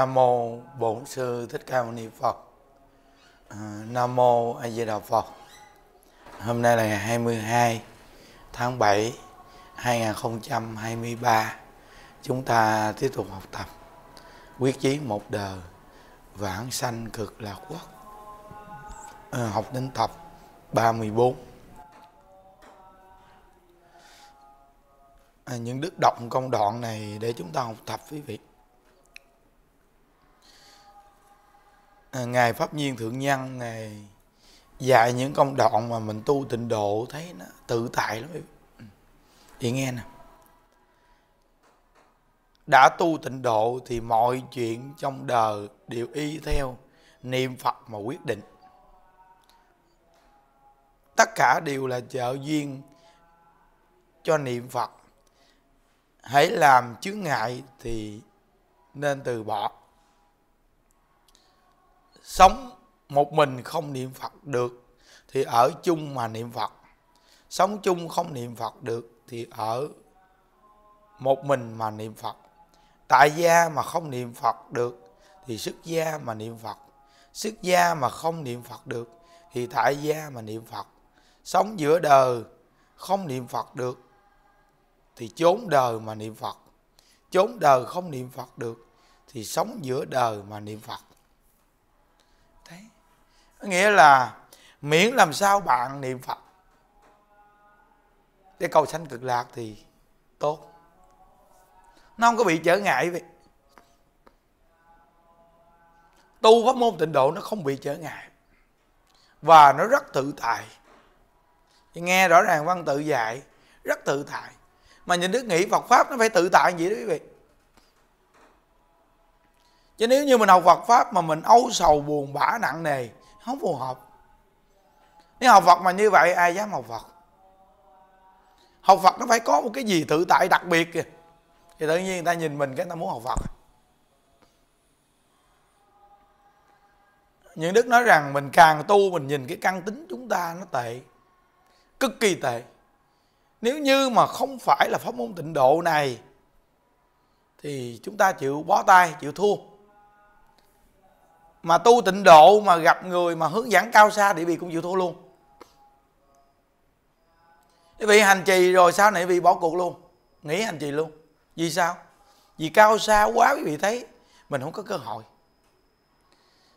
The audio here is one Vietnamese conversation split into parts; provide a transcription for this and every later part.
Nam mô Bổn sư Thích Ca Mâu Ni Phật. À, Nam mô A Di Đà Phật. Hôm nay là ngày 22 tháng 7 2023. Chúng ta tiếp tục học tập quyết chí một đời vãng sanh cực lạc quốc. À, học đến tập 34. À, những đức động công đoạn này để chúng ta học tập quý vị. À, ngài pháp nhiên thượng nhân ngài dạy những công đoạn mà mình tu tịnh độ thấy nó tự tại lắm thì nghe nè đã tu tịnh độ thì mọi chuyện trong đời đều y theo niệm phật mà quyết định tất cả đều là trợ duyên cho niệm phật hãy làm chướng ngại thì nên từ bỏ sống một mình không niệm phật được thì ở chung mà niệm phật sống chung không niệm phật được thì ở một mình mà niệm phật tại gia mà không niệm phật được thì xuất gia mà niệm phật xuất gia mà không niệm phật được thì tại gia mà niệm phật sống giữa đời không niệm phật được thì chốn đời mà niệm phật chốn đời không niệm phật được thì sống giữa đời mà niệm phật nghĩa là miễn làm sao bạn niệm phật để cầu sanh cực lạc thì tốt nó không có bị trở ngại vậy tu pháp môn tịnh độ nó không bị trở ngại và nó rất tự tại nghe rõ ràng văn tự dạy rất tự tại mà nhìn đức nghĩ Phật pháp nó phải tự tại vậy đó quý vị chứ nếu như mình học Phật pháp mà mình âu sầu buồn bã nặng nề không phù hợp nếu học Phật mà như vậy ai dám học Phật học Phật nó phải có một cái gì tự tại đặc biệt kìa thì tự nhiên người ta nhìn mình cái người ta muốn học Phật những đức nói rằng mình càng tu mình nhìn cái căn tính chúng ta nó tệ cực kỳ tệ nếu như mà không phải là pháp môn tịnh độ này thì chúng ta chịu bó tay chịu thua mà tu tịnh độ mà gặp người mà hướng dẫn cao xa thì vị cũng chịu thua luôn quý vị hành trì rồi sau này vị bỏ cuộc luôn nghỉ hành trì luôn vì sao vì cao xa quá quý vị thấy mình không có cơ hội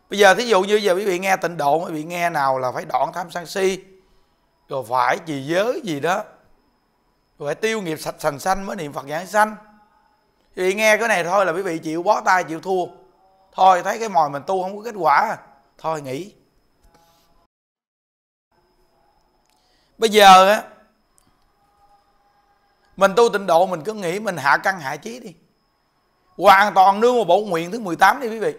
bây giờ thí dụ như giờ quý vị nghe tịnh độ quý vị nghe nào là phải đoạn tham sân si rồi phải gì giới gì đó rồi phải tiêu nghiệp sạch sành xanh mới niệm phật giảng sanh quý vị nghe cái này thôi là quý vị chịu bó tay chịu thua thôi thấy cái mồi mình tu không có kết quả thôi nghỉ bây giờ á mình tu tịnh độ mình cứ nghĩ mình hạ căn hạ trí đi hoàn toàn nương vào bộ nguyện thứ 18 đi quý vị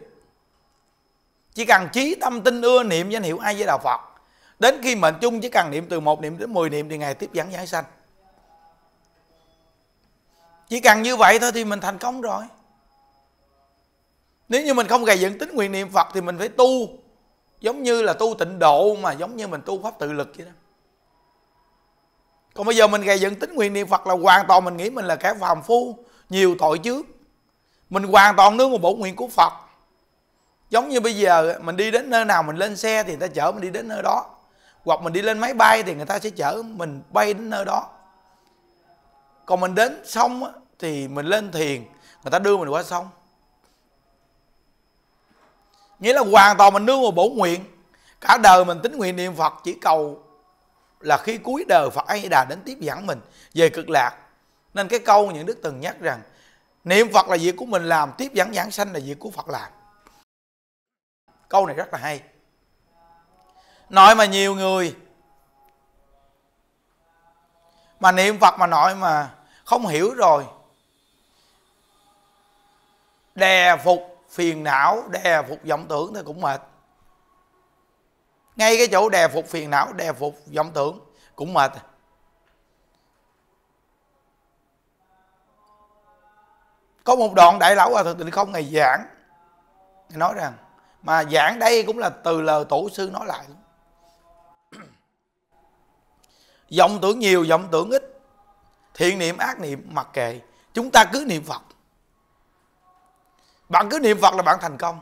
chỉ cần trí tâm tin ưa niệm danh hiệu ai với đạo phật đến khi mệnh chung chỉ cần niệm từ một niệm đến 10 niệm thì ngài tiếp dẫn giải sanh chỉ cần như vậy thôi thì mình thành công rồi nếu như mình không gầy dựng tính nguyện niệm phật thì mình phải tu giống như là tu tịnh độ mà giống như mình tu pháp tự lực vậy đó còn bây giờ mình gầy dựng tính nguyện niệm phật là hoàn toàn mình nghĩ mình là kẻ phàm phu nhiều tội trước mình hoàn toàn nương một bổ nguyện của phật giống như bây giờ mình đi đến nơi nào mình lên xe thì người ta chở mình đi đến nơi đó hoặc mình đi lên máy bay thì người ta sẽ chở mình bay đến nơi đó còn mình đến xong thì mình lên thiền người ta đưa mình qua sông nghĩa là hoàn toàn mình nương vào bổ nguyện cả đời mình tính nguyện niệm phật chỉ cầu là khi cuối đời phật ấy đà đến tiếp dẫn mình về cực lạc nên cái câu những đức từng nhắc rằng niệm phật là việc của mình làm tiếp dẫn giảng sanh là việc của phật làm câu này rất là hay nói mà nhiều người mà niệm phật mà nói mà không hiểu rồi đè phục phiền não đè phục vọng tưởng thì cũng mệt ngay cái chỗ đè phục phiền não đè phục vọng tưởng cũng mệt có một đoạn đại lão hòa thượng tịnh không ngày giảng nói rằng mà giảng đây cũng là từ lời tổ sư nói lại vọng tưởng nhiều vọng tưởng ít thiện niệm ác niệm mặc kệ chúng ta cứ niệm phật bạn cứ niệm phật là bạn thành công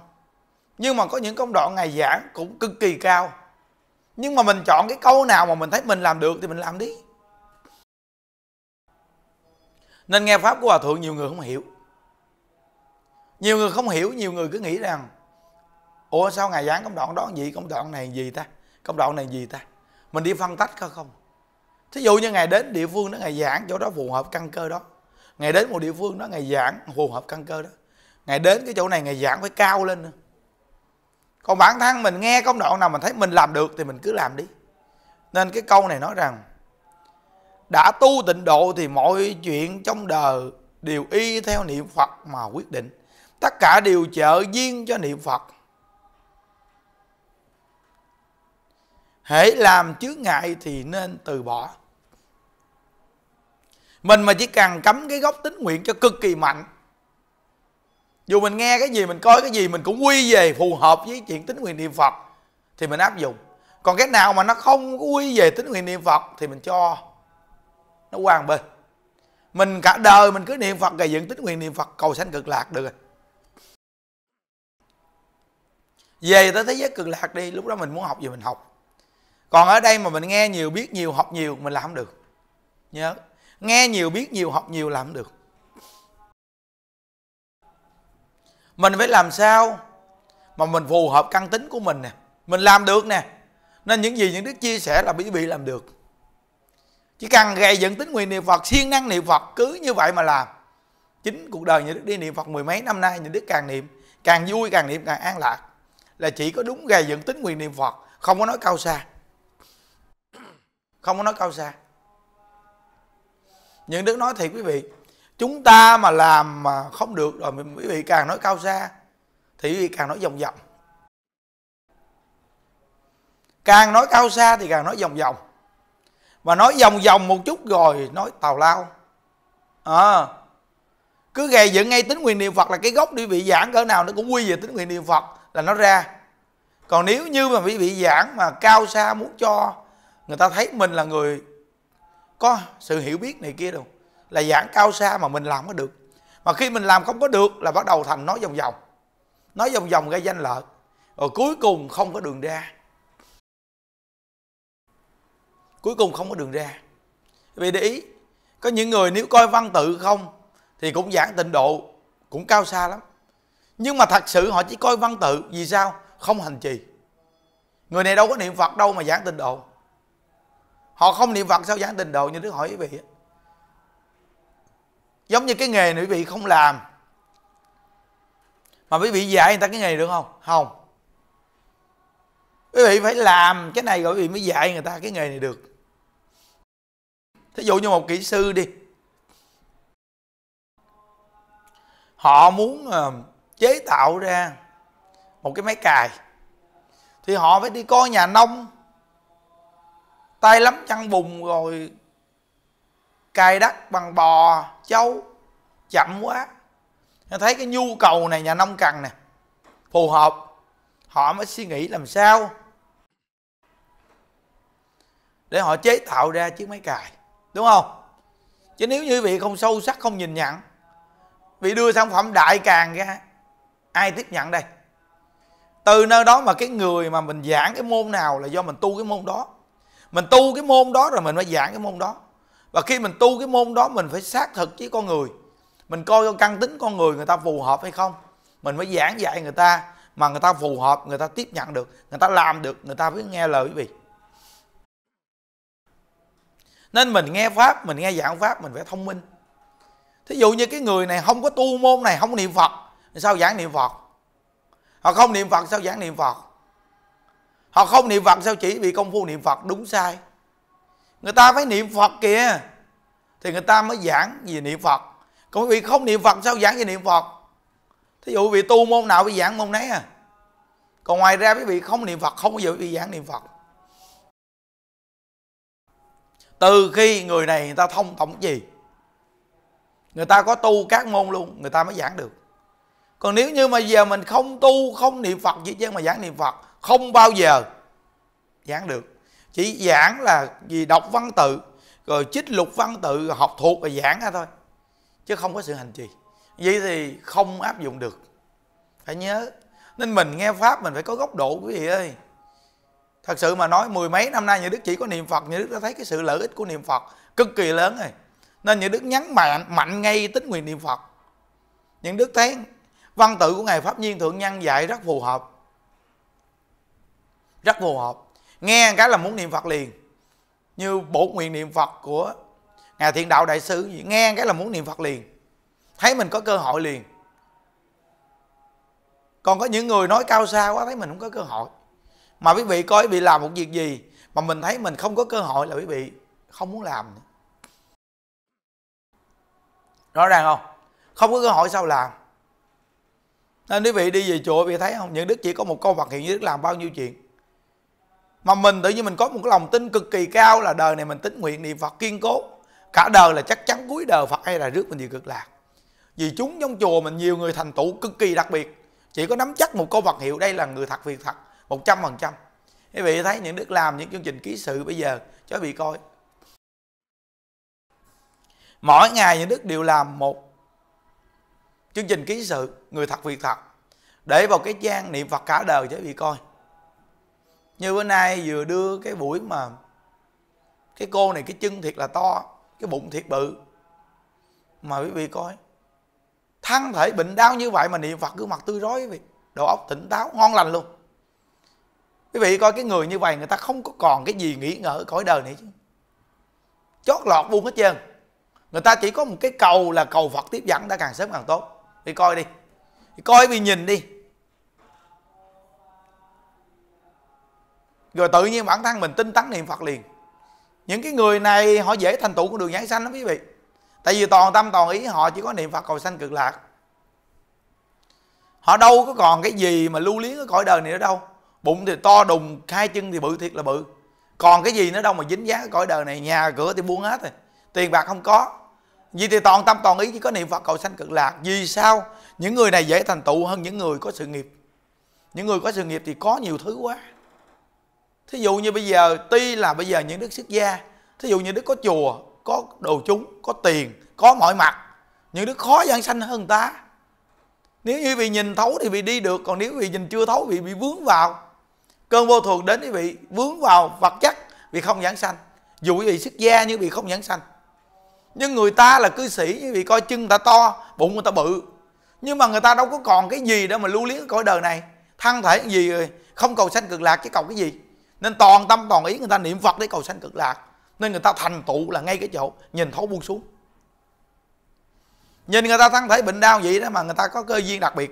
nhưng mà có những công đoạn ngày giảng cũng cực kỳ cao nhưng mà mình chọn cái câu nào mà mình thấy mình làm được thì mình làm đi nên nghe pháp của hòa thượng nhiều người không hiểu nhiều người không hiểu nhiều người cứ nghĩ rằng ủa sao ngày giảng công đoạn đó gì công đoạn này gì ta công đoạn này gì ta mình đi phân tách có không thí dụ như ngày đến địa phương đó ngày giảng chỗ đó phù hợp căn cơ đó ngày đến một địa phương đó ngày giảng phù hợp căn cơ đó ngài đến cái chỗ này ngài giảng phải cao lên nữa còn bản thân mình nghe công đoạn nào mình thấy mình làm được thì mình cứ làm đi nên cái câu này nói rằng đã tu tịnh độ thì mọi chuyện trong đời đều y theo niệm phật mà quyết định tất cả đều trợ duyên cho niệm phật hễ làm chướng ngại thì nên từ bỏ mình mà chỉ cần cấm cái gốc tính nguyện cho cực kỳ mạnh dù mình nghe cái gì mình coi cái gì mình cũng quy về phù hợp với chuyện tính nguyện niệm phật thì mình áp dụng còn cái nào mà nó không quy về tính nguyện niệm phật thì mình cho nó quan bên mình cả đời mình cứ niệm phật gầy dựng tính nguyện niệm phật cầu sanh cực lạc được về tới thế giới cực lạc đi lúc đó mình muốn học gì mình học còn ở đây mà mình nghe nhiều biết nhiều học nhiều mình làm không được nhớ nghe nhiều biết nhiều học nhiều làm được mình phải làm sao mà mình phù hợp căn tính của mình nè mình làm được nè nên những gì những đức chia sẻ là quý vị làm được chỉ cần gầy dựng tính nguyện niệm phật siêng năng niệm phật cứ như vậy mà làm chính cuộc đời những đức đi niệm phật mười mấy năm nay những đức càng niệm càng vui càng niệm càng an lạc là chỉ có đúng gầy dựng tính nguyện niệm phật không có nói cao xa không có nói cao xa những đức nói thiệt quý vị chúng ta mà làm mà không được rồi quý vị càng nói cao xa thì quý vị càng nói vòng vòng càng nói cao xa thì càng nói vòng vòng và nói vòng vòng một chút rồi nói tào lao à, cứ gầy dựng ngay tính quyền niệm phật là cái gốc đi bị giảng cỡ nào nó cũng quy về tính quyền niệm phật là nó ra còn nếu như mà bị bị giảng mà cao xa muốn cho người ta thấy mình là người có sự hiểu biết này kia đâu là giảng cao xa mà mình làm có được mà khi mình làm không có được là bắt đầu thành nói vòng vòng nói vòng vòng gây danh lợi rồi cuối cùng không có đường ra cuối cùng không có đường ra vì để ý có những người nếu coi văn tự không thì cũng giảng tịnh độ cũng cao xa lắm nhưng mà thật sự họ chỉ coi văn tự vì sao không hành trì người này đâu có niệm phật đâu mà giảng tịnh độ họ không niệm phật sao giảng tịnh độ như đức hỏi quý vị giống như cái nghề này quý vị không làm mà quý vị dạy người ta cái nghề được không không quý vị phải làm cái này rồi quý vị mới dạy người ta cái nghề này được thí dụ như một kỹ sư đi họ muốn ờ, chế tạo ra một cái máy cài thì họ phải đi coi nhà nông tay lắm chăn bùn rồi cày đất bằng bò trâu chậm quá nó thấy cái nhu cầu này nhà nông cần nè phù hợp họ mới suy nghĩ làm sao để họ chế tạo ra chiếc máy cày đúng không chứ nếu như vị không sâu sắc không nhìn nhận vị đưa sản phẩm đại càng ra ai tiếp nhận đây từ nơi đó mà cái người mà mình giảng cái môn nào là do mình tu cái môn đó mình tu cái môn đó rồi mình mới giảng cái môn đó và khi mình tu cái môn đó mình phải xác thực với con người mình coi cho căn tính con người người ta phù hợp hay không mình mới giảng dạy người ta mà người ta phù hợp người ta tiếp nhận được người ta làm được người ta mới nghe lời quý vị nên mình nghe pháp mình nghe giảng pháp mình phải thông minh thí dụ như cái người này không có tu môn này không niệm phật sao giảng niệm phật họ không niệm phật sao giảng niệm phật họ không niệm phật sao chỉ bị công phu niệm phật đúng sai người ta phải niệm phật kìa thì người ta mới giảng về niệm phật còn quý vị không niệm phật sao giảng về niệm phật thí dụ quý vị tu môn nào quý giảng môn nấy à còn ngoài ra quý vị không niệm phật không bao giờ quý vị giảng niệm phật từ khi người này người ta thông tổng gì người ta có tu các môn luôn người ta mới giảng được còn nếu như mà giờ mình không tu không niệm phật gì chứ mà giảng niệm phật không bao giờ giảng được chỉ giảng là gì đọc văn tự rồi chích lục văn tự học thuộc và giảng ra thôi chứ không có sự hành trì vậy thì không áp dụng được phải nhớ nên mình nghe pháp mình phải có góc độ quý vị ơi thật sự mà nói mười mấy năm nay nhà đức chỉ có niệm phật nhà đức đã thấy cái sự lợi ích của niệm phật cực kỳ lớn rồi nên nhà đức nhắn mạnh mạnh ngay tính nguyện niệm phật những đức thấy văn tự của ngài pháp nhiên thượng nhân dạy rất phù hợp rất phù hợp nghe cái là muốn niệm phật liền như bổ nguyện niệm phật của ngài thiện đạo đại sứ nghe cái là muốn niệm phật liền thấy mình có cơ hội liền còn có những người nói cao xa quá thấy mình không có cơ hội mà quý vị coi bị làm một việc gì mà mình thấy mình không có cơ hội là quý vị không muốn làm nữa. rõ ràng không không có cơ hội sao làm nên quý vị đi về chùa quý vị thấy không những đức chỉ có một câu vật hiện như đức làm bao nhiêu chuyện mà mình tự nhiên mình có một cái lòng tin cực kỳ cao là đời này mình tính nguyện niệm Phật kiên cố cả đời là chắc chắn cuối đời Phật hay là rước mình về cực lạc vì chúng trong chùa mình nhiều người thành tựu cực kỳ đặc biệt chỉ có nắm chắc một câu vật hiệu đây là người thật việc thật một trăm phần trăm quý vị thấy những đức làm những chương trình ký sự bây giờ cho bị coi mỗi ngày những đức đều làm một chương trình ký sự người thật việc thật để vào cái trang niệm phật cả đời cho bị coi như bữa nay vừa đưa cái buổi mà cái cô này cái chân thiệt là to cái bụng thiệt bự mà quý vị coi thân thể bệnh đau như vậy mà niệm phật gương mặt tươi rói quý vị đầu óc tỉnh táo ngon lành luôn quý vị coi cái người như vậy người ta không có còn cái gì nghĩ ngợi cõi đời này chứ chót lọt buông hết trơn người ta chỉ có một cái cầu là cầu phật tiếp dẫn ta càng sớm càng tốt đi coi đi coi vì nhìn đi rồi tự nhiên bản thân mình tin tấn niệm phật liền những cái người này họ dễ thành tựu con đường giải sanh lắm quý vị tại vì toàn tâm toàn ý họ chỉ có niệm phật cầu sanh cực lạc họ đâu có còn cái gì mà lưu luyến cái cõi đời này nữa đâu bụng thì to đùng hai chân thì bự thiệt là bự còn cái gì nữa đâu mà dính dáng cái cõi đời này nhà cửa thì buông hết rồi tiền bạc không có vì thì toàn tâm toàn ý chỉ có niệm phật cầu sanh cực lạc vì sao những người này dễ thành tựu hơn những người có sự nghiệp những người có sự nghiệp thì có nhiều thứ quá thí dụ như bây giờ tuy là bây giờ những đức xuất gia thí dụ như đức có chùa có đồ chúng có tiền có mọi mặt những đức khó giảng sanh hơn ta nếu như vị nhìn thấu thì vị đi được còn nếu vị nhìn chưa thấu vị bị vướng vào cơn vô thường đến thì vị vướng vào vật chất vì không giảng sanh dù quý vị xuất gia nhưng vị không giảng sanh nhưng người ta là cư sĩ quý vị coi chân người ta to bụng người ta bự nhưng mà người ta đâu có còn cái gì để mà lưu luyến cõi đời này thân thể gì rồi không cầu sanh cực lạc chứ cầu cái gì nên toàn tâm toàn ý người ta niệm phật để cầu sanh cực lạc nên người ta thành tựu là ngay cái chỗ nhìn thấu buông xuống nhìn người ta thân thể bệnh đau vậy đó mà người ta có cơ duyên đặc biệt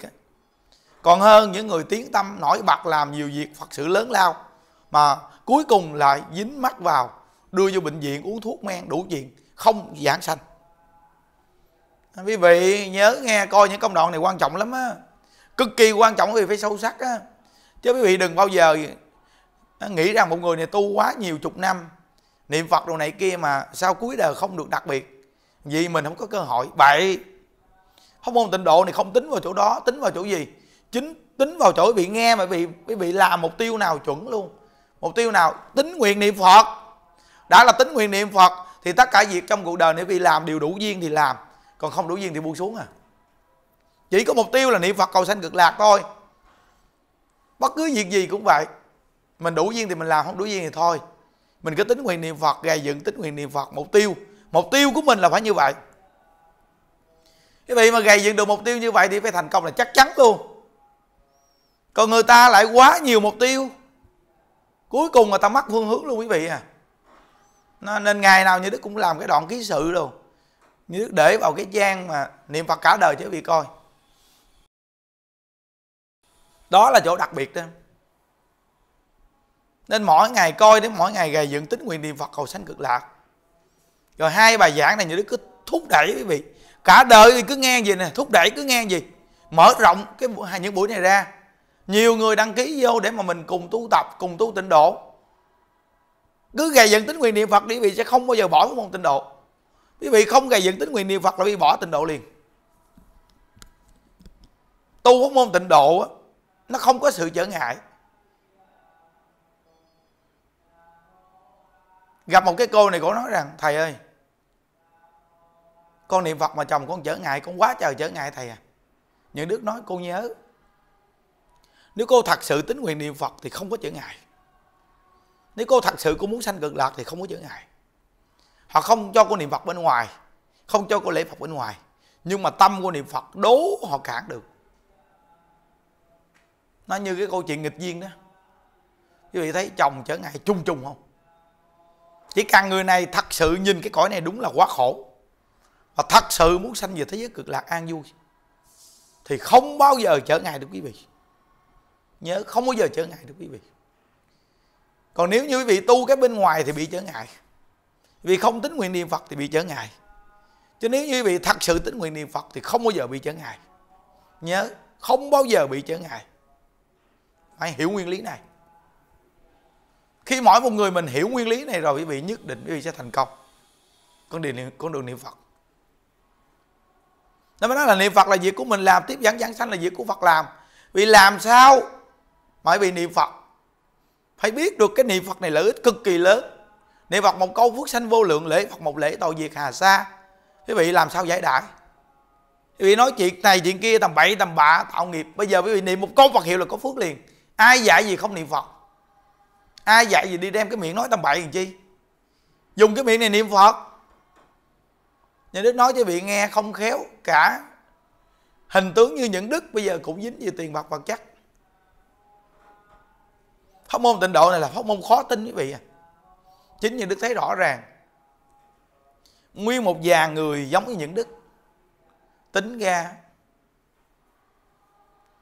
còn hơn những người tiến tâm nổi bật làm nhiều việc phật sự lớn lao mà cuối cùng lại dính mắt vào đưa vô bệnh viện uống thuốc men đủ chuyện không giảng sanh quý vị nhớ nghe coi những công đoạn này quan trọng lắm á cực kỳ quan trọng vì phải sâu sắc á chứ quý vị đừng bao giờ nghĩ rằng một người này tu quá nhiều chục năm niệm phật đồ này kia mà sao cuối đời không được đặc biệt vì mình không có cơ hội bậy không môn tịnh độ này không tính vào chỗ đó tính vào chỗ gì chính tính vào chỗ bị nghe mà bị bị bị làm mục tiêu nào chuẩn luôn mục tiêu nào tính nguyện niệm phật đã là tính nguyện niệm phật thì tất cả việc trong cuộc đời nếu bị làm điều đủ duyên thì làm còn không đủ duyên thì buông xuống à chỉ có mục tiêu là niệm phật cầu sanh cực lạc thôi bất cứ việc gì cũng vậy mình đủ duyên thì mình làm không đủ duyên thì thôi mình cứ tính nguyện niệm phật gầy dựng tính nguyện niệm phật mục tiêu mục tiêu của mình là phải như vậy cái vị mà gầy dựng được mục tiêu như vậy thì phải thành công là chắc chắn luôn còn người ta lại quá nhiều mục tiêu cuối cùng người ta mất phương hướng luôn quý vị à nó, nên ngày nào như đức cũng làm cái đoạn ký sự luôn như đức để vào cái gian mà niệm phật cả đời cho quý vị coi đó là chỗ đặc biệt đó nên mỗi ngày coi đến mỗi ngày gầy dựng tính nguyện niệm phật cầu sanh cực lạc rồi hai bài giảng này như đứa cứ thúc đẩy quý vị cả đời cứ nghe gì nè thúc đẩy cứ nghe gì mở rộng cái hai những buổi này ra nhiều người đăng ký vô để mà mình cùng tu tập cùng tu tịnh độ cứ gầy dựng tính nguyện niệm phật quý vị sẽ không bao giờ bỏ cái môn tịnh độ quý vị không gầy dựng tính nguyện niệm phật là bị bỏ tịnh độ liền tu pháp môn tịnh độ nó không có sự trở ngại gặp một cái cô này cô nói rằng thầy ơi con niệm phật mà chồng con trở ngại con quá trời trở ngại thầy à những đức nói cô nhớ nếu cô thật sự tính nguyện niệm phật thì không có trở ngại nếu cô thật sự cô muốn sanh cực lạc thì không có trở ngại họ không cho cô niệm phật bên ngoài không cho cô lễ phật bên ngoài nhưng mà tâm của niệm phật đố họ cản được nó như cái câu chuyện nghịch duyên đó quý vị thấy chồng trở ngại chung chung không chỉ cần người này thật sự nhìn cái cõi này đúng là quá khổ và thật sự muốn sanh về thế giới cực lạc an vui thì không bao giờ trở ngại được quý vị nhớ không bao giờ trở ngại được quý vị còn nếu như quý vị tu cái bên ngoài thì bị trở ngại vì không tính nguyện niệm phật thì bị trở ngại chứ nếu như quý vị thật sự tính nguyện niệm phật thì không bao giờ bị trở ngại nhớ không bao giờ bị trở ngại phải hiểu nguyên lý này khi mỗi một người mình hiểu nguyên lý này rồi quý vị nhất định quý vị sẽ thành công con đường con đường niệm phật nó mới nói là niệm phật là việc của mình làm tiếp dẫn giảng sanh là việc của phật làm vì làm sao mà bị niệm phật phải biết được cái niệm phật này lợi ích cực kỳ lớn niệm phật một câu phước sanh vô lượng lễ phật một lễ tội diệt hà sa quý vị làm sao giải đãi quý vị nói chuyện này chuyện kia tầm bậy tầm bạ tạo nghiệp bây giờ quý vị niệm một câu phật hiệu là có phước liền ai giải gì không niệm phật ai dạy gì đi đem cái miệng nói tầm bậy làm chi dùng cái miệng này niệm phật nhà đức nói cho vị nghe không khéo cả hình tướng như những đức bây giờ cũng dính về tiền bạc vật chất pháp môn tịnh độ này là pháp môn khó tin quý vị à chính như đức thấy rõ ràng nguyên một già người giống như những đức tính ra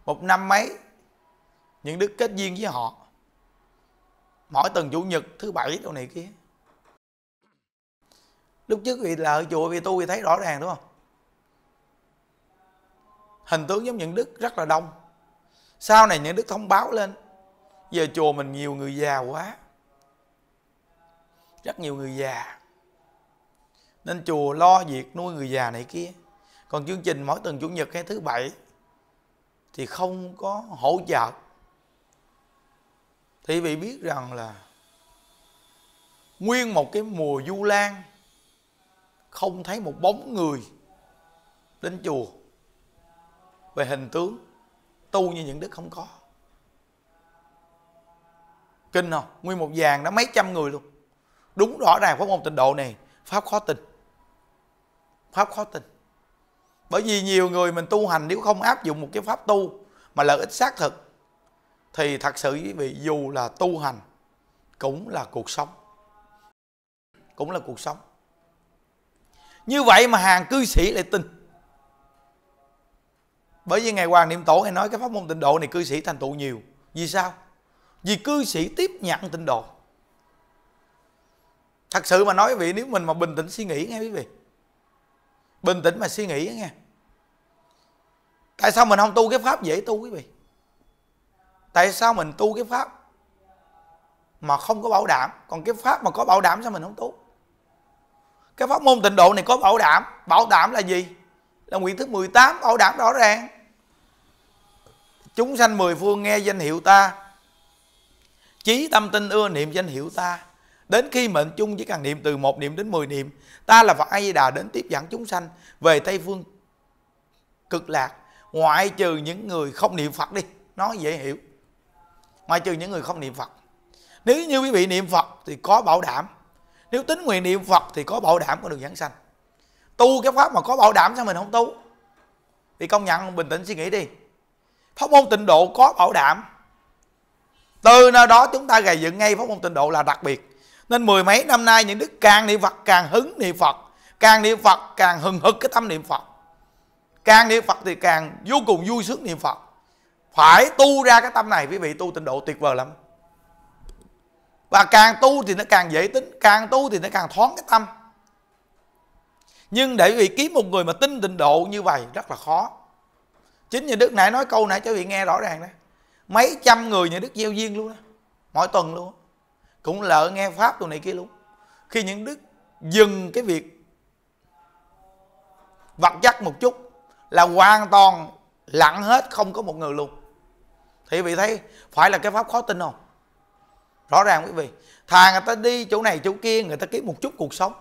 một năm mấy những đức kết duyên với họ mỗi tuần chủ nhật thứ bảy chỗ này kia lúc trước vì là chùa vì tu vì thấy rõ ràng đúng không hình tướng giống những đức rất là đông sau này những đức thông báo lên giờ chùa mình nhiều người già quá rất nhiều người già nên chùa lo việc nuôi người già này kia còn chương trình mỗi tuần chủ nhật hay thứ bảy thì không có hỗ trợ thì vị biết rằng là nguyên một cái mùa du lan không thấy một bóng người đến chùa về hình tướng tu như những đức không có kinh không nguyên một vàng đó mấy trăm người luôn đúng rõ ràng pháp môn tịnh độ này pháp khó tin pháp khó tin bởi vì nhiều người mình tu hành nếu không áp dụng một cái pháp tu mà lợi ích xác thực thì thật sự quý vị dù là tu hành cũng là cuộc sống cũng là cuộc sống như vậy mà hàng cư sĩ lại tin bởi vì ngày Hoàng Niệm Tổ hay nói cái pháp môn tịnh độ này cư sĩ thành tựu nhiều Vì sao? Vì cư sĩ tiếp nhận tịnh độ Thật sự mà nói quý vị nếu mình mà bình tĩnh suy nghĩ nghe quý vị Bình tĩnh mà suy nghĩ nghe Tại sao mình không tu cái pháp dễ tu quý vị tại sao mình tu cái pháp mà không có bảo đảm còn cái pháp mà có bảo đảm sao mình không tu cái pháp môn tịnh độ này có bảo đảm bảo đảm là gì là nguyện thứ 18 bảo đảm rõ ràng chúng sanh mười phương nghe danh hiệu ta chí tâm tin ưa niệm danh hiệu ta đến khi mệnh chung chỉ cần niệm từ một niệm đến 10 niệm ta là phật a di đà đến tiếp dẫn chúng sanh về tây phương cực lạc ngoại trừ những người không niệm phật đi nói dễ hiểu ngoại trừ những người không niệm phật nếu như quý vị niệm phật thì có bảo đảm nếu tính nguyện niệm phật thì có bảo đảm con được giảng sanh tu cái pháp mà có bảo đảm sao mình không tu thì công nhận bình tĩnh suy nghĩ đi pháp môn tịnh độ có bảo đảm từ nơi đó chúng ta gầy dựng ngay pháp môn tịnh độ là đặc biệt nên mười mấy năm nay những đức càng niệm phật càng hứng niệm phật càng niệm phật càng hừng hực cái tâm niệm phật càng niệm phật thì càng vô cùng vui sướng niệm phật phải tu ra cái tâm này quý vị tu tịnh độ tuyệt vời lắm và càng tu thì nó càng dễ tính càng tu thì nó càng thoáng cái tâm nhưng để quý vị kiếm một người mà tin tịnh độ như vậy rất là khó chính như đức nãy nói câu nãy cho quý vị nghe rõ ràng đó mấy trăm người như đức gieo duyên luôn đó mỗi tuần luôn cũng lỡ nghe pháp tụi này kia luôn khi những đức dừng cái việc vật chất một chút là hoàn toàn lặng hết không có một người luôn thì vị thấy phải là cái pháp khó tin không rõ ràng quý vị thà người ta đi chỗ này chỗ kia người ta kiếm một chút cuộc sống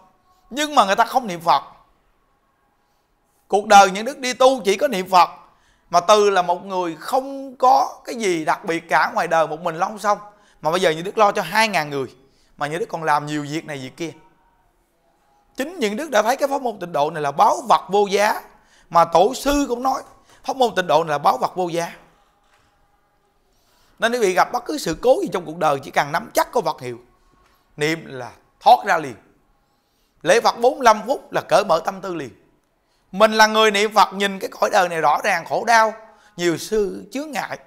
nhưng mà người ta không niệm phật cuộc đời những đức đi tu chỉ có niệm phật mà từ là một người không có cái gì đặc biệt cả ngoài đời một mình long không xong mà bây giờ những đức lo cho hai ngàn người mà những đức còn làm nhiều việc này việc kia chính những đức đã thấy cái pháp môn tịnh độ này là báo vật vô giá mà tổ sư cũng nói pháp môn tịnh độ này là báo vật vô giá nên quý vị gặp bất cứ sự cố gì trong cuộc đời chỉ cần nắm chắc có vật hiệu niệm là thoát ra liền lễ phật 45 phút là cởi mở tâm tư liền mình là người niệm phật nhìn cái cõi đời này rõ ràng khổ đau nhiều sư chướng ngại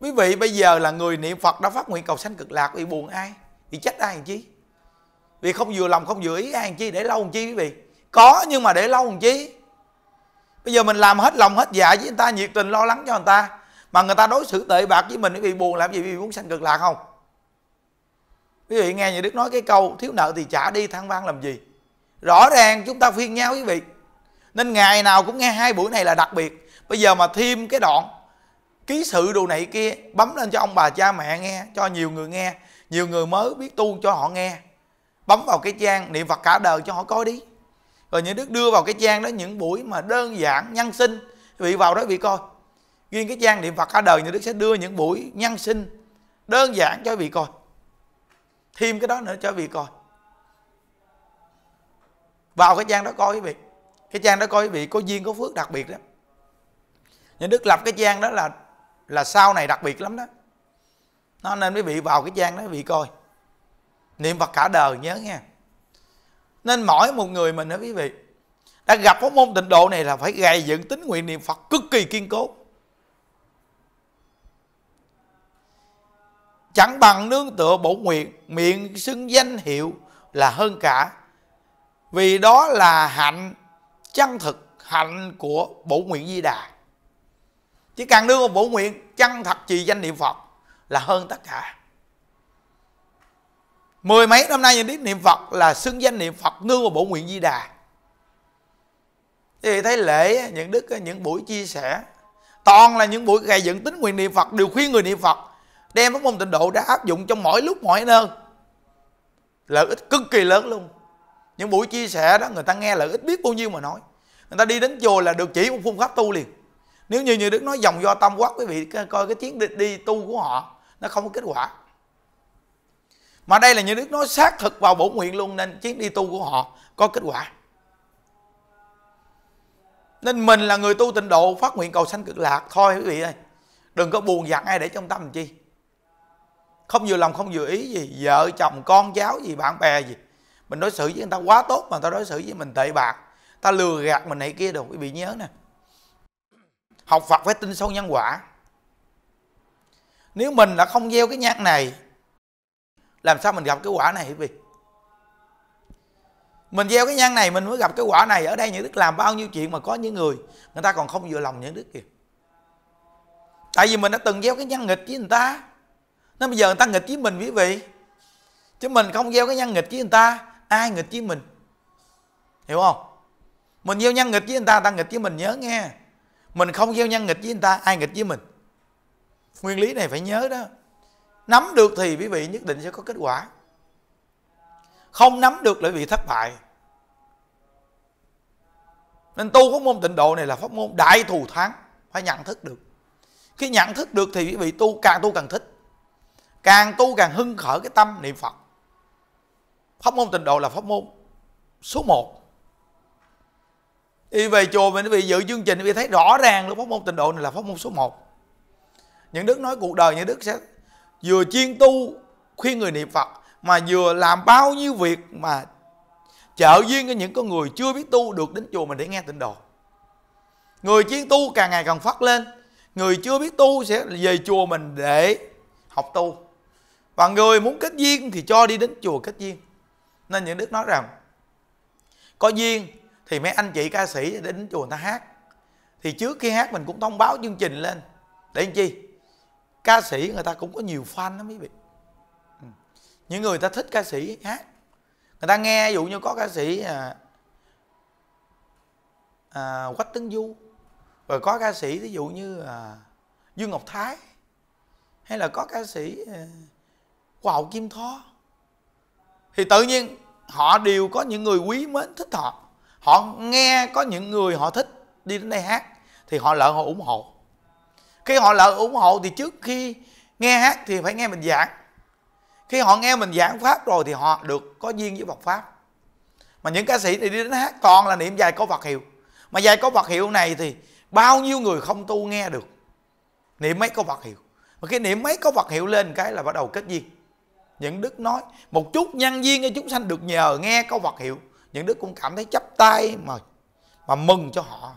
quý vị bây giờ là người niệm phật đã phát nguyện cầu sanh cực lạc vì buồn ai vì trách ai làm chi vì không vừa lòng không vừa ý ai làm chi để lâu làm chi quý vị có nhưng mà để lâu làm chi bây giờ mình làm hết lòng hết dạ với người ta nhiệt tình lo lắng cho người ta mà người ta đối xử tệ bạc với mình quý vị buồn làm gì vì muốn sanh cực lạc không quý vị nghe nhà đức nói cái câu thiếu nợ thì trả đi than văn làm gì rõ ràng chúng ta phiên nhau quý vị nên ngày nào cũng nghe hai buổi này là đặc biệt bây giờ mà thêm cái đoạn ký sự đồ này kia bấm lên cho ông bà cha mẹ nghe cho nhiều người nghe nhiều người mới biết tu cho họ nghe bấm vào cái trang niệm phật cả đời cho họ coi đi rồi những đức đưa vào cái trang đó những buổi mà đơn giản nhân sinh vị vào đó vị coi Riêng cái trang niệm Phật cả đời như Đức sẽ đưa những buổi nhân sinh Đơn giản cho vị coi Thêm cái đó nữa cho vị coi Vào cái trang đó coi quý vị Cái trang đó coi quý vị có duyên có phước đặc biệt đó Nhà Đức lập cái trang đó là Là sau này đặc biệt lắm đó nó nên quý vị vào cái trang đó quý vị coi Niệm Phật cả đời nhớ nha Nên mỗi một người mình đó quý vị Đã gặp pháp môn tịnh độ này là phải gầy dựng tính nguyện niệm Phật cực kỳ kiên cố chẳng bằng nương tựa bổ nguyện miệng xưng danh hiệu là hơn cả vì đó là hạnh chân thực hạnh của bổ nguyện di đà chỉ càng nương vào bổn nguyện chân thật trì danh niệm phật là hơn tất cả mười mấy năm nay biết niệm phật là xưng danh niệm phật nương vào bổn nguyện di đà thì thấy lễ những đức những buổi chia sẻ toàn là những buổi gầy dựng tính nguyện niệm phật đều khuyên người niệm phật đem pháp môn tịnh độ ra áp dụng trong mỗi lúc mọi nơi lợi ích cực kỳ lớn luôn những buổi chia sẻ đó người ta nghe lợi ích biết bao nhiêu mà nói người ta đi đến chùa là được chỉ một phương pháp tu liền nếu như như đức nói dòng do tâm quát quý vị coi cái chuyến đi, đi tu của họ nó không có kết quả mà đây là như đức nói xác thực vào bổ nguyện luôn nên chuyến đi tu của họ có kết quả nên mình là người tu tịnh độ phát nguyện cầu sanh cực lạc thôi quý vị ơi đừng có buồn giặt ai để trong tâm chi không vừa lòng không vừa ý gì vợ chồng con cháu gì bạn bè gì mình đối xử với người ta quá tốt mà người ta đối xử với mình tệ bạc ta lừa gạt mình này kia được quý vị nhớ nè học phật phải tin sâu nhân quả nếu mình đã không gieo cái nhát này làm sao mình gặp cái quả này quý vị mình gieo cái nhang này mình mới gặp cái quả này ở đây những đức làm bao nhiêu chuyện mà có những người người ta còn không vừa lòng những đức kìa tại vì mình đã từng gieo cái nhang nghịch với người ta nó bây giờ người ta nghịch với mình quý vị chứ mình không gieo cái nhân nghịch với người ta ai nghịch với mình hiểu không mình gieo nhân nghịch với người ta người ta nghịch với mình nhớ nghe mình không gieo nhân nghịch với người ta ai nghịch với mình nguyên lý này phải nhớ đó nắm được thì quý vị nhất định sẽ có kết quả không nắm được lại bị thất bại nên tu có môn tịnh độ này là pháp môn đại thù thắng phải nhận thức được khi nhận thức được thì quý vị tu càng tu càng thích càng tu càng hưng khởi cái tâm niệm phật pháp môn tịnh độ là pháp môn số 1 đi về chùa mình bị dự chương trình bị thấy rõ ràng luôn pháp môn tịnh độ này là pháp môn số 1 những đức nói cuộc đời những đức sẽ vừa chuyên tu khuyên người niệm phật mà vừa làm bao nhiêu việc mà trợ duyên cho những con người chưa biết tu được đến chùa mình để nghe tịnh độ người chuyên tu càng ngày càng phát lên người chưa biết tu sẽ về chùa mình để học tu và người muốn kết duyên thì cho đi đến chùa kết duyên nên những đức nói rằng có duyên thì mấy anh chị ca sĩ đến chùa người ta hát thì trước khi hát mình cũng thông báo chương trình lên để làm chi ca sĩ người ta cũng có nhiều fan đó mấy vị ừ. những người ta thích ca sĩ hát người ta nghe ví dụ như có ca sĩ à, à, quách tấn du rồi có ca sĩ ví dụ như à, dương ngọc thái hay là có ca sĩ à, của hậu kim thó thì tự nhiên họ đều có những người quý mến thích họ họ nghe có những người họ thích đi đến đây hát thì họ lợn họ ủng hộ khi họ lợn ủng hộ thì trước khi nghe hát thì phải nghe mình giảng khi họ nghe mình giảng pháp rồi thì họ được có duyên với Phật pháp mà những ca sĩ thì đi đến hát toàn là niệm dài câu Phật hiệu mà dài câu Phật hiệu này thì bao nhiêu người không tu nghe được niệm mấy câu Phật hiệu mà khi niệm mấy câu Phật hiệu lên cái là bắt đầu kết duyên những đức nói một chút nhân viên cho chúng sanh được nhờ nghe câu vật hiệu những đức cũng cảm thấy chấp tay mà mà mừng cho họ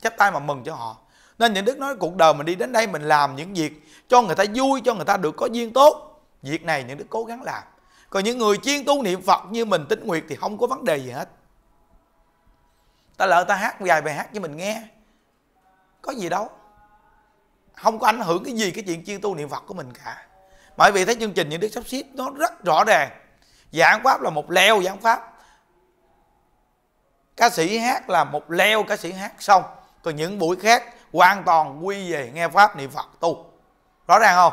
chấp tay mà mừng cho họ nên những đức nói cuộc đời mình đi đến đây mình làm những việc cho người ta vui cho người ta được có duyên tốt việc này những đức cố gắng làm còn những người chuyên tu niệm phật như mình tính nguyệt thì không có vấn đề gì hết ta lỡ ta hát vài bài hát cho mình nghe có gì đâu không có ảnh hưởng cái gì cái chuyện chuyên tu niệm phật của mình cả bởi vì thấy chương trình những đức sắp xếp nó rất rõ ràng. Giảng pháp là một leo giảng pháp. Ca sĩ hát là một leo ca sĩ hát xong. Còn những buổi khác hoàn toàn quy về nghe pháp niệm Phật tu. Rõ ràng không?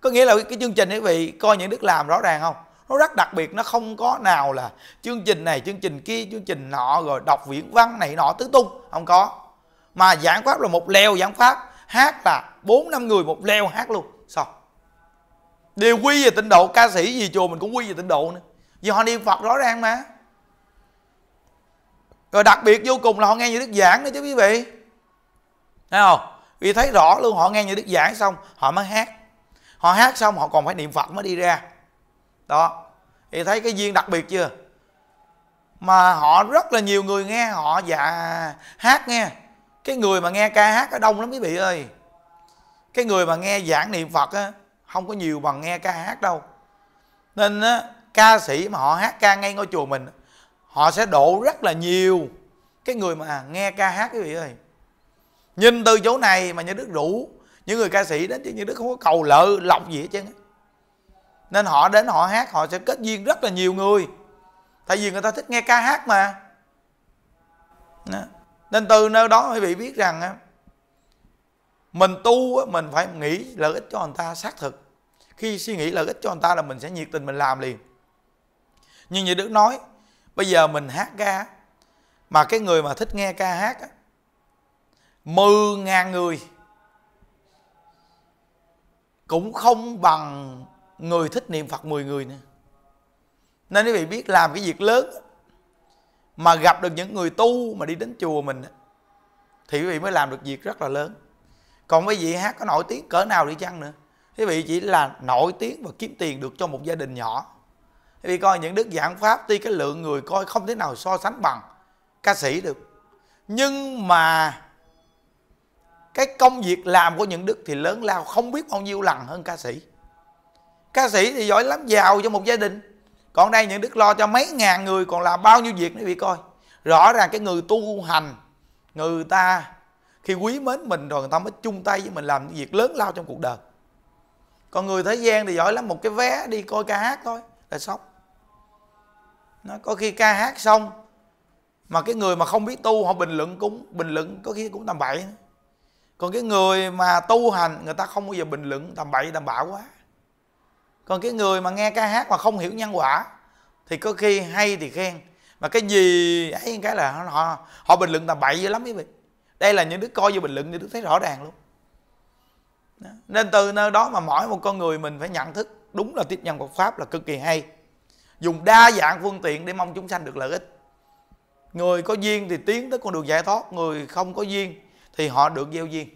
Có nghĩa là cái chương trình quý vị coi những đức làm rõ ràng không? Nó rất đặc biệt, nó không có nào là chương trình này, chương trình kia, chương trình nọ rồi đọc viễn văn này nọ tứ tung, không có. Mà giảng pháp là một leo giảng pháp, hát là bốn năm người một leo hát luôn. Xong đều quy về tịnh độ ca sĩ gì chùa mình cũng quy về tịnh độ nữa vì họ niệm phật rõ ràng mà rồi đặc biệt vô cùng là họ nghe như đức giảng nữa chứ quý vị thấy không vì thấy rõ luôn họ nghe như đức giảng xong họ mới hát họ hát xong họ còn phải niệm phật mới đi ra đó thì thấy cái duyên đặc biệt chưa mà họ rất là nhiều người nghe họ dạ hát nghe cái người mà nghe ca hát ở đông lắm quý vị ơi cái người mà nghe giảng niệm phật á không có nhiều bằng nghe ca hát đâu nên á, ca sĩ mà họ hát ca ngay ngôi chùa mình họ sẽ độ rất là nhiều cái người mà nghe ca hát quý vị ơi nhìn từ chỗ này mà như đức rủ những người ca sĩ đến chứ như đức không có cầu lợi lọc gì hết trơn nên họ đến họ hát họ sẽ kết duyên rất là nhiều người tại vì người ta thích nghe ca hát mà nên từ nơi đó quý vị biết rằng mình tu mình phải nghĩ lợi ích cho người ta xác thực khi suy nghĩ lợi ích cho người ta là mình sẽ nhiệt tình mình làm liền nhưng như đức nói bây giờ mình hát ca mà cái người mà thích nghe ca hát mười ngàn người cũng không bằng người thích niệm phật 10 người nữa nên quý vị biết làm cái việc lớn mà gặp được những người tu mà đi đến chùa mình thì quý vị mới làm được việc rất là lớn còn mấy vị hát có nổi tiếng cỡ nào đi chăng nữa quý vị chỉ là nổi tiếng và kiếm tiền được cho một gia đình nhỏ quý vị coi những đức giảng pháp tuy cái lượng người coi không thể nào so sánh bằng ca sĩ được nhưng mà cái công việc làm của những đức thì lớn lao không biết bao nhiêu lần hơn ca sĩ ca sĩ thì giỏi lắm giàu cho một gia đình còn đây những đức lo cho mấy ngàn người còn làm bao nhiêu việc nữa vị coi rõ ràng cái người tu hành người ta khi quý mến mình rồi người ta mới chung tay với mình làm những việc lớn lao trong cuộc đời còn người thế gian thì giỏi lắm một cái vé đi coi ca hát thôi là xong nó có khi ca hát xong mà cái người mà không biết tu họ bình luận cũng bình luận có khi cũng tầm bậy còn cái người mà tu hành người ta không bao giờ bình luận tầm bậy tầm bạ quá còn cái người mà nghe ca hát mà không hiểu nhân quả thì có khi hay thì khen mà cái gì ấy cái là họ họ bình luận tầm bậy dữ lắm quý vị đây là những đứa coi vô bình luận thì đứa thấy rõ ràng luôn nên từ nơi đó mà mỗi một con người mình phải nhận thức đúng là tiếp nhận Phật pháp là cực kỳ hay dùng đa dạng phương tiện để mong chúng sanh được lợi ích người có duyên thì tiến tới con đường giải thoát người không có duyên thì họ được gieo duyên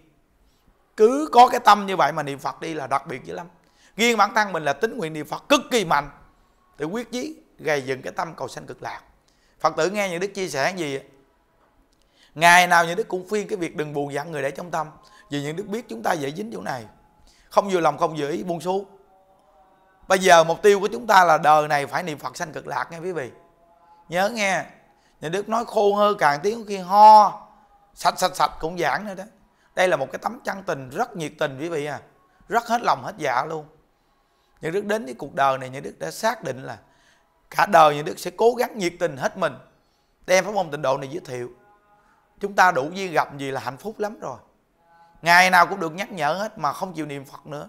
cứ có cái tâm như vậy mà niệm Phật đi là đặc biệt dữ lắm riêng bản thân mình là tính nguyện niệm Phật cực kỳ mạnh để quyết chí gây dựng cái tâm cầu sanh cực lạc Phật tử nghe những đức chia sẻ gì ngày nào những đức cũng phiên cái việc đừng buồn giận người để trong tâm vì những đức biết chúng ta dễ dính chỗ này không vừa lòng không vừa ý buông xuống bây giờ mục tiêu của chúng ta là đời này phải niệm phật sanh cực lạc nghe quý vị nhớ nghe những đức nói khô hơn càng tiếng khi ho sạch sạch sạch cũng giảng nữa đó đây là một cái tấm chân tình rất nhiệt tình quý vị à rất hết lòng hết dạ luôn những đức đến với cuộc đời này những đức đã xác định là cả đời những đức sẽ cố gắng nhiệt tình hết mình đem pháp môn tịnh độ này giới thiệu chúng ta đủ duyên gặp gì là hạnh phúc lắm rồi ngày nào cũng được nhắc nhở hết mà không chịu niệm phật nữa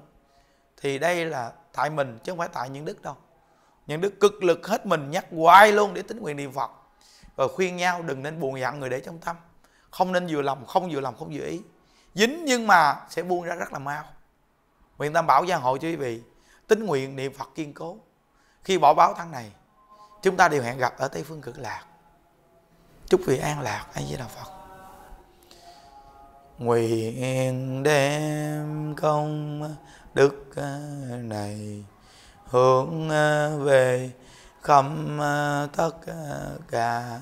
thì đây là tại mình chứ không phải tại những đức đâu những đức cực lực hết mình nhắc hoài luôn để tính nguyện niệm phật và khuyên nhau đừng nên buồn giận người để trong tâm không nên vừa lòng không vừa lòng không vừa ý dính nhưng mà sẽ buông ra rất là mau nguyện tam bảo gia hộ cho quý vị tính nguyện niệm phật kiên cố khi bỏ báo tháng này chúng ta đều hẹn gặp ở tây phương cực lạc chúc vị an lạc ai với đạo phật nguyện đem công đức này hướng về khắp tất cả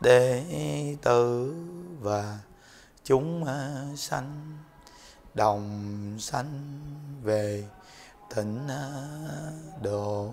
đệ tử và chúng sanh đồng sanh về tỉnh độ